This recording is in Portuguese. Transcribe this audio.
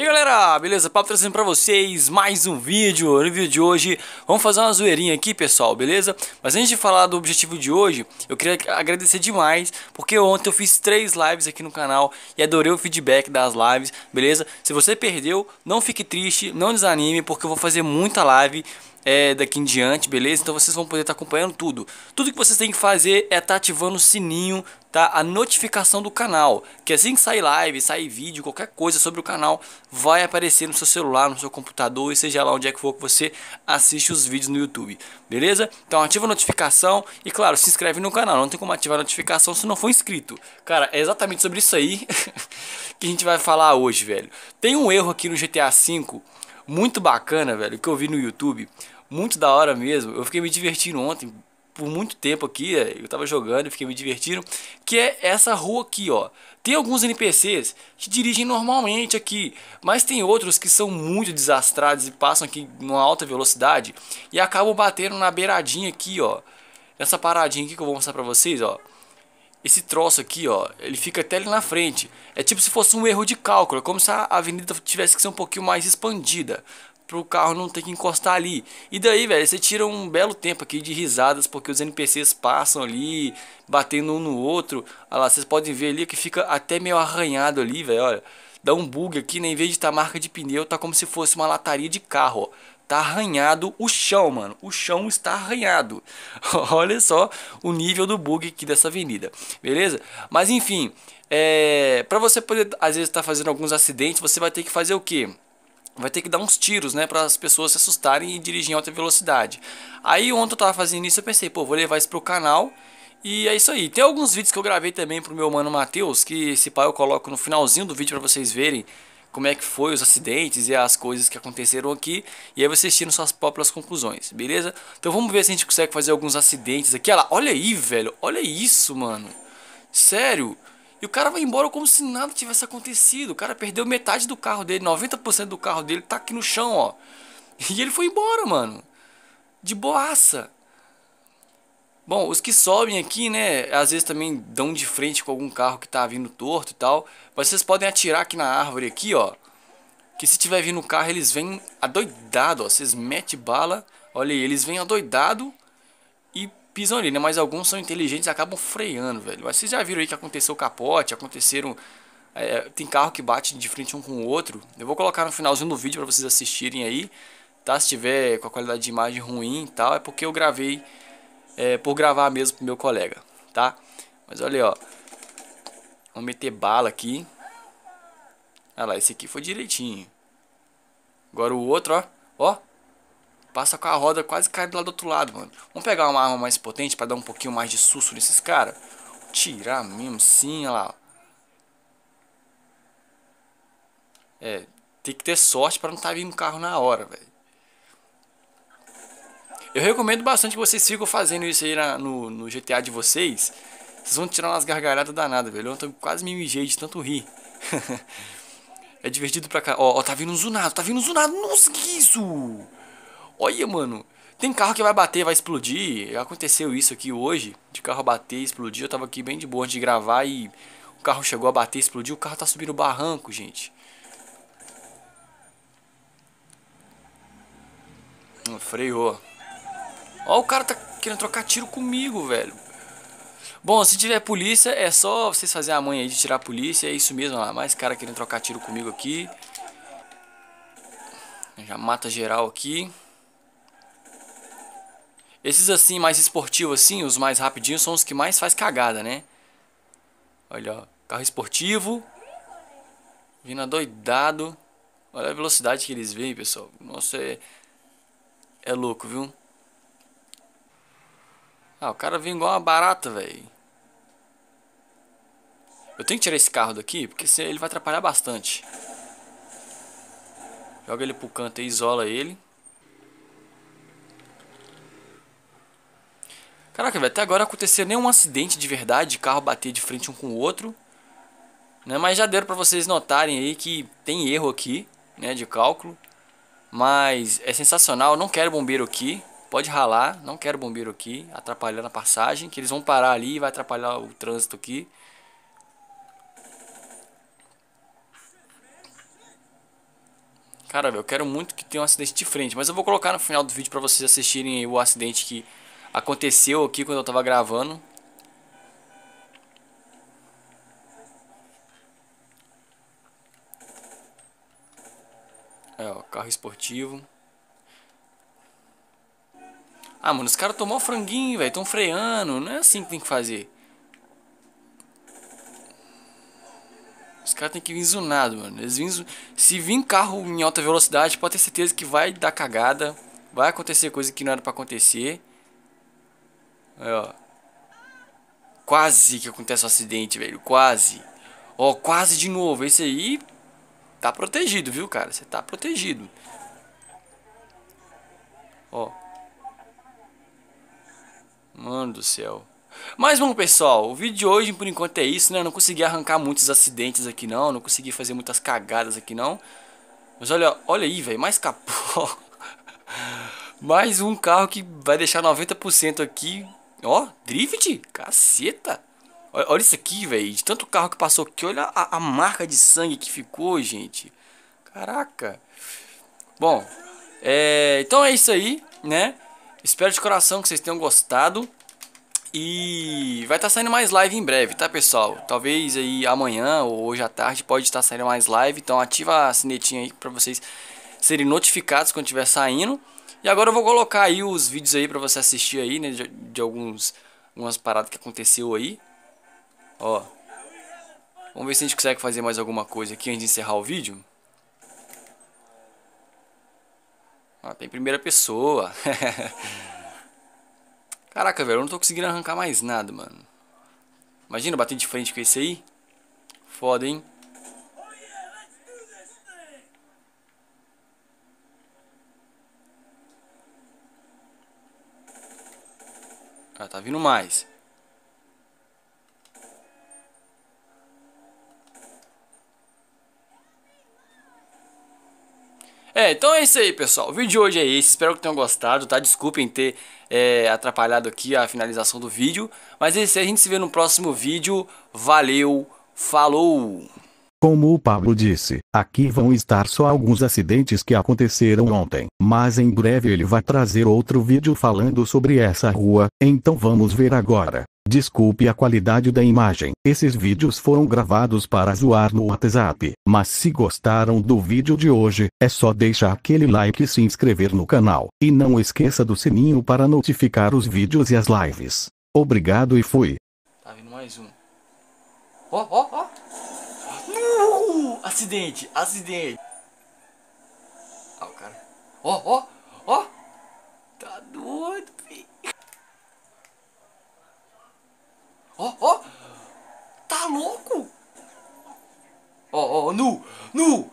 E aí galera, beleza? Papo trazendo pra vocês mais um vídeo No vídeo de hoje, vamos fazer uma zoeirinha aqui pessoal, beleza? Mas antes de falar do objetivo de hoje, eu queria agradecer demais Porque ontem eu fiz três lives aqui no canal E adorei o feedback das lives, beleza? Se você perdeu, não fique triste, não desanime Porque eu vou fazer muita live é, daqui em diante, beleza? Então vocês vão poder estar tá acompanhando tudo. Tudo que vocês têm que fazer é estar tá ativando o sininho tá? A notificação do canal, que assim que sair live, sair vídeo, qualquer coisa sobre o canal, vai aparecer no seu celular, no seu computador, e seja lá onde é que for que você assiste os vídeos no YouTube, beleza? Então ativa a notificação e claro, se inscreve no canal, não tem como ativar a notificação se não for inscrito. Cara, é exatamente sobre isso aí que a gente vai falar hoje, velho. Tem um erro aqui no GTA V muito bacana, velho, que eu vi no YouTube, muito da hora mesmo. Eu fiquei me divertindo ontem por muito tempo aqui, é, eu tava jogando e fiquei me divertindo, que é essa rua aqui, ó. Tem alguns NPCs que dirigem normalmente aqui, mas tem outros que são muito desastrados e passam aqui numa alta velocidade e acabam batendo na beiradinha aqui, ó. essa paradinha aqui que eu vou mostrar pra vocês, ó. Esse troço aqui, ó, ele fica até ali na frente. É tipo se fosse um erro de cálculo, é como se a avenida tivesse que ser um pouquinho mais expandida pro carro não ter que encostar ali. E daí, velho, você tira um belo tempo aqui de risadas, porque os NPCs passam ali, batendo um no outro. Olha lá, vocês podem ver ali que fica até meio arranhado ali, velho, olha. Dá um bug aqui, né? Em vez de tá marca de pneu, tá como se fosse uma lataria de carro, ó tá arranhado o chão, mano. O chão está arranhado. Olha só o nível do bug aqui dessa avenida, beleza? Mas enfim, é... para você poder às vezes estar tá fazendo alguns acidentes, você vai ter que fazer o quê? vai ter que dar uns tiros, né, para as pessoas se assustarem e dirigir em alta velocidade. Aí ontem eu tava fazendo isso, eu pensei, pô, vou levar isso pro canal. E é isso aí. Tem alguns vídeos que eu gravei também pro meu mano Matheus, que se pá eu coloco no finalzinho do vídeo para vocês verem como é que foi os acidentes e as coisas que aconteceram aqui, e aí vocês tiram suas próprias conclusões, beleza? Então vamos ver se a gente consegue fazer alguns acidentes aqui. Olha lá, olha aí, velho. Olha isso, mano. Sério? E o cara vai embora como se nada tivesse acontecido. O cara perdeu metade do carro dele, 90% do carro dele tá aqui no chão, ó. E ele foi embora, mano. De boaça. Bom, os que sobem aqui, né, às vezes também dão de frente com algum carro que tá vindo torto e tal. Mas vocês podem atirar aqui na árvore aqui, ó. Que se tiver vindo o carro, eles vêm adoidado, ó. Vocês metem bala. Olha aí, eles vêm adoidado e pisam ali, né? Mas alguns são inteligentes e acabam freando, velho. Mas vocês já viram aí que aconteceu capote, aconteceram. É, tem carro que bate de frente um com o outro. Eu vou colocar no finalzinho do vídeo para vocês assistirem aí, tá? Se tiver com a qualidade de imagem ruim e tal, é porque eu gravei é, por gravar mesmo pro meu colega, tá? Mas olha aí, ó. Vamos meter bala aqui. Olha lá, esse aqui foi direitinho. Agora o outro, ó. Ó, Passa com a roda quase cai do lado do outro lado, mano. Vamos pegar uma arma mais potente pra dar um pouquinho mais de susto nesses caras? Tirar mesmo, sim, olha lá. É, tem que ter sorte pra não estar tá vindo carro na hora, velho. Eu recomendo bastante que vocês sigam fazendo isso aí na, no, no GTA de vocês. Vocês vão tirar umas gargalhadas danadas, velho. Eu tô quase me mijei de tanto rir. é divertido pra cá. Ó, ó, tá vindo um zunado, tá vindo um zunado. Nossa, que isso! Olha, mano, tem carro que vai bater, vai explodir. Aconteceu isso aqui hoje, de carro bater e explodir. Eu tava aqui bem de boa antes de gravar e o carro chegou a bater, explodiu. O carro tá subindo o barranco, gente. Hum, freou. Ó, o cara tá querendo trocar tiro comigo, velho. Bom, se tiver polícia, é só vocês fazerem a manha aí de tirar a polícia. É isso mesmo, lá. Mais cara querendo trocar tiro comigo aqui. Já mata geral aqui. Esses assim, mais esportivos assim, os mais rapidinhos, são os que mais faz cagada, né? Olha, ó, carro esportivo. Vindo doidado. Olha a velocidade que eles vêm, pessoal. Nossa, é... É louco, viu? Ah, o cara vem igual uma barata, velho. Eu tenho que tirar esse carro daqui, porque ele vai atrapalhar bastante. Joga ele pro canto e isola ele. Caraca, velho, até agora aconteceu nenhum acidente de verdade, de carro bater de frente um com o outro. Né? Mas já deram pra vocês notarem aí que tem erro aqui, né, de cálculo. Mas é sensacional, não quero bombeiro aqui, pode ralar, não quero bombeiro aqui, atrapalhando a passagem, que eles vão parar ali e vai atrapalhar o trânsito aqui. Cara, eu quero muito que tenha um acidente de frente, mas eu vou colocar no final do vídeo para vocês assistirem o acidente que aconteceu aqui quando eu tava gravando. É, ó, carro esportivo. Ah, mano, os caras tomou franguinho, velho. Tão freando. Não é assim que tem que fazer. Os caras tem que vir zunado, mano. Eles vim, Se vir carro em alta velocidade, pode ter certeza que vai dar cagada. Vai acontecer coisa que não era pra acontecer. Aí, ó. Quase que acontece um acidente, velho. Quase. Ó, quase de novo. Esse aí tá protegido, viu, cara? Você tá protegido. Ó. Mano do céu. Mas bom, pessoal, o vídeo de hoje por enquanto é isso, né? Eu não consegui arrancar muitos acidentes aqui não, não consegui fazer muitas cagadas aqui não. Mas olha, olha aí, velho, mais capô. mais um carro que vai deixar 90% aqui Ó, drift? Caceta! Olha, olha isso aqui, velho. De tanto carro que passou aqui, olha a, a marca de sangue que ficou, gente. Caraca. Bom, é, então é isso aí, né? Espero de coração que vocês tenham gostado. E vai estar tá saindo mais live em breve, tá pessoal? Talvez aí amanhã ou hoje à tarde pode estar tá saindo mais live. Então ativa a sinetinha aí para vocês serem notificados quando estiver saindo. E agora eu vou colocar aí os vídeos aí pra você assistir aí, né? De, de alguns, algumas paradas que aconteceu aí. Ó. Vamos ver se a gente consegue fazer mais alguma coisa aqui antes de encerrar o vídeo. Ah, tem primeira pessoa. Caraca, velho, eu não tô conseguindo arrancar mais nada, mano. Imagina bater de frente com esse aí. Foda, hein? Ah, tá vindo mais. É, então é isso aí, pessoal. O vídeo de hoje é esse. Espero que tenham gostado, tá? Desculpem ter é, atrapalhado aqui a finalização do vídeo. Mas é isso aí. A gente se vê no próximo vídeo. Valeu, falou! Como o Pablo disse, aqui vão estar só alguns acidentes que aconteceram ontem, mas em breve ele vai trazer outro vídeo falando sobre essa rua, então vamos ver agora. Desculpe a qualidade da imagem, esses vídeos foram gravados para zoar no WhatsApp, mas se gostaram do vídeo de hoje, é só deixar aquele like e se inscrever no canal, e não esqueça do sininho para notificar os vídeos e as lives. Obrigado e fui. Tá vindo mais um acidente, acidente. Ah, o cara. Ó, ó, ó. Tá doido, filho. Ó, ó. Tá louco? Ó, ó, nu, nu.